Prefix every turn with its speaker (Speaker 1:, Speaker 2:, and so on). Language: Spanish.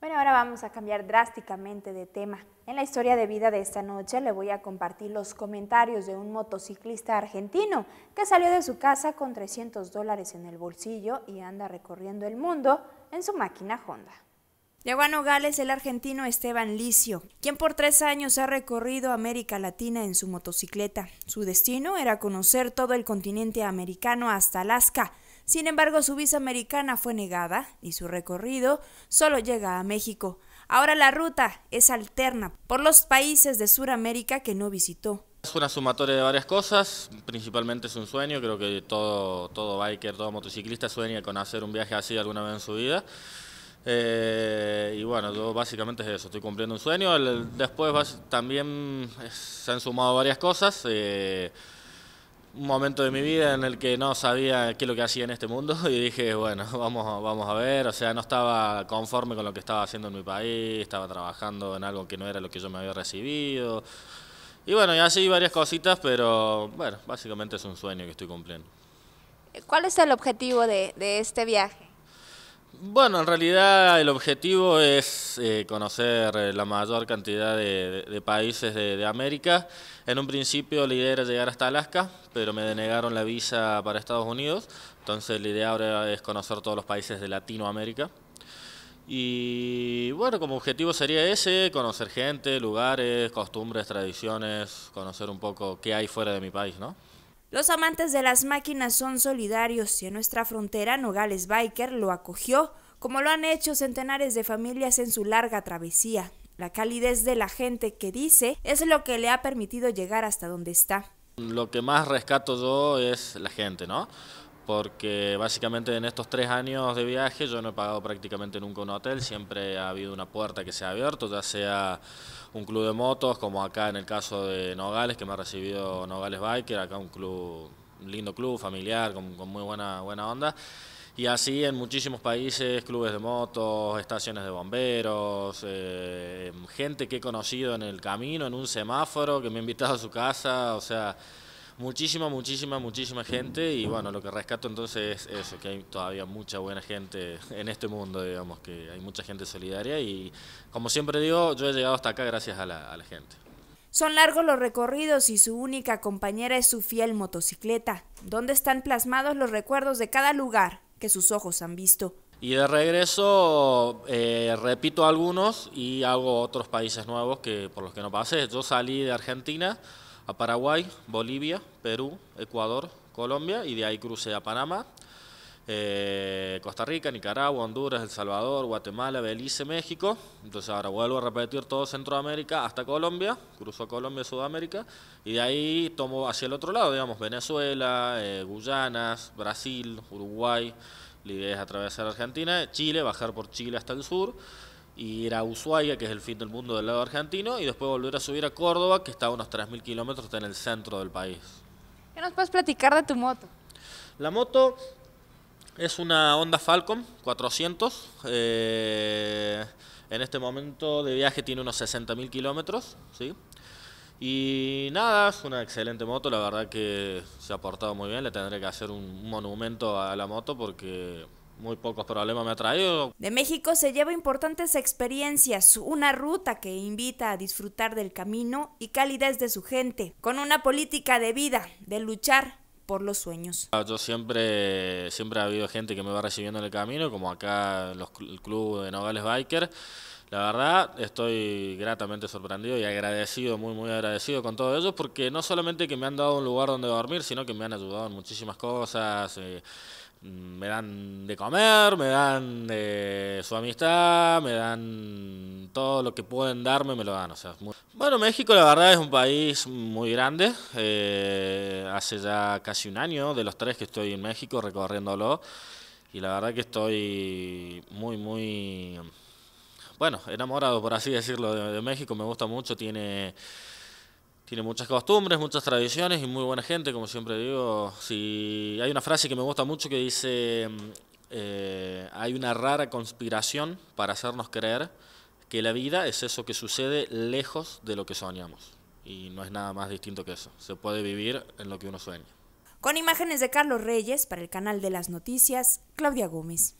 Speaker 1: Bueno, ahora vamos a cambiar drásticamente de tema. En la historia de vida de esta noche le voy a compartir los comentarios de un motociclista argentino que salió de su casa con 300 dólares en el bolsillo y anda recorriendo el mundo en su máquina Honda. Llegó a Nogales el argentino Esteban Licio, quien por tres años ha recorrido América Latina en su motocicleta. Su destino era conocer todo el continente americano hasta Alaska, sin embargo, su visa americana fue negada y su recorrido solo llega a México. Ahora la ruta es alterna por los países de Sudamérica que no visitó.
Speaker 2: Es una sumatoria de varias cosas, principalmente es un sueño, creo que todo, todo biker, todo motociclista sueña con hacer un viaje así alguna vez en su vida. Eh, y bueno, yo básicamente es eso, estoy cumpliendo un sueño. después también se han sumado varias cosas. Eh, un momento de mi vida en el que no sabía qué es lo que hacía en este mundo y dije, bueno, vamos, vamos a ver, o sea, no estaba conforme con lo que estaba haciendo en mi país, estaba trabajando en algo que no era lo que yo me había recibido. Y bueno, y así varias cositas, pero bueno, básicamente es un sueño que estoy cumpliendo.
Speaker 1: ¿Cuál es el objetivo de, de este viaje?
Speaker 2: Bueno, en realidad el objetivo es eh, conocer eh, la mayor cantidad de, países de, de, América. En un principio la idea era llegar hasta Alaska, pero me denegaron la visa para Estados Unidos, entonces la idea ahora es conocer todos los países de Latinoamérica. Y bueno, como objetivo sería ese, conocer gente, lugares, costumbres, tradiciones, conocer un poco qué hay fuera de mi país, ¿no?
Speaker 1: Los amantes de las máquinas son solidarios y en nuestra frontera Nogales Biker lo acogió, como lo han hecho centenares de familias en su larga travesía. La calidez de la gente que dice es lo que le ha permitido llegar hasta donde está.
Speaker 2: Lo que más rescato yo es la gente, ¿no? porque básicamente en estos tres años de viaje yo no he pagado prácticamente nunca un hotel, siempre ha habido una puerta que se ha abierto, ya sea un club de motos, como acá en el caso de Nogales, que me ha recibido Nogales Biker, acá un club, un lindo club, familiar, con, muy buena, buena onda. Y así en muchísimos países, clubes de motos, estaciones de bomberos, eh, gente que he conocido en el camino, en un semáforo, que me ha invitado a su casa, o sea, muchísima, muchísima, muchísima gente y bueno, lo que rescato entonces es eso, que hay todavía mucha buena gente en este mundo, digamos, que hay mucha gente solidaria y como siempre digo, yo he llegado hasta acá gracias a la, gente.
Speaker 1: Son largos los recorridos y su única compañera es su fiel motocicleta, donde están plasmados los recuerdos de cada lugar que sus ojos han visto.
Speaker 2: Y de regreso eh, repito algunos y hago otros países nuevos que por los que no pasé. Yo salí de Argentina a Paraguay, Bolivia, Perú, Ecuador, Colombia y de ahí crucé a Panamá, eh, Costa Rica, Nicaragua, Honduras, El Salvador, Guatemala, Belice, México. Entonces ahora vuelvo a repetir todo Centroamérica hasta Colombia, cruzo a Colombia, Sudamérica y de ahí tomo hacia el otro lado, digamos, Venezuela, eh, Guyanas, Brasil, Uruguay. La idea es atravesar Argentina, Chile, bajar por Chile hasta el sur ir a Ushuaia, que es el fin del mundo del lado argentino, y después volver a subir a Córdoba, que está a unos 3.000 kilómetros, está en el centro del país.
Speaker 1: ¿Qué nos puedes platicar de tu moto?
Speaker 2: La moto es una Honda Falcon 400. Eh, en este momento de viaje tiene unos 60.000 kilómetros, ¿sí? Y nada, es una excelente moto, la verdad que se ha portado muy bien, le tendré que hacer un monumento a la moto porque muy pocos problemas me ha traído.
Speaker 1: De México se lleva importantes experiencias, una ruta que invita a disfrutar del camino y calidez de su gente, con una política de vida, de luchar por los sueños.
Speaker 2: Yo siempre, siempre ha habido gente que me va recibiendo en el camino, como acá los, el club de Nogales Biker. La verdad, estoy gratamente sorprendido y agradecido, muy, muy agradecido con todos ellos, porque no solamente que me han dado un lugar donde dormir, sino que me han ayudado en muchísimas cosas. Eh, Mm, me dan de comer, me dan de su amistad, me dan todo lo que pueden darme, me lo dan. Bueno, México la verdad es un país muy grande. Eh, hace ya casi un año de los tres que estoy en México recorriéndolo. Y la verdad que estoy muy, muy, bueno, enamorado, por así decirlo, de México. Me gusta mucho, tiene tiene muchas costumbres, muchas tradiciones y muy buena gente, como siempre digo. Si hay una frase que me gusta mucho que dice, mm, eh, hay una rara conspiración para hacernos creer que la vida es eso que sucede lejos de lo que soñamos. Y no es nada más distinto que eso. Se puede vivir en lo que uno sueña.
Speaker 1: Con imágenes de Carlos Reyes para el canal de las noticias, Claudia Gómez.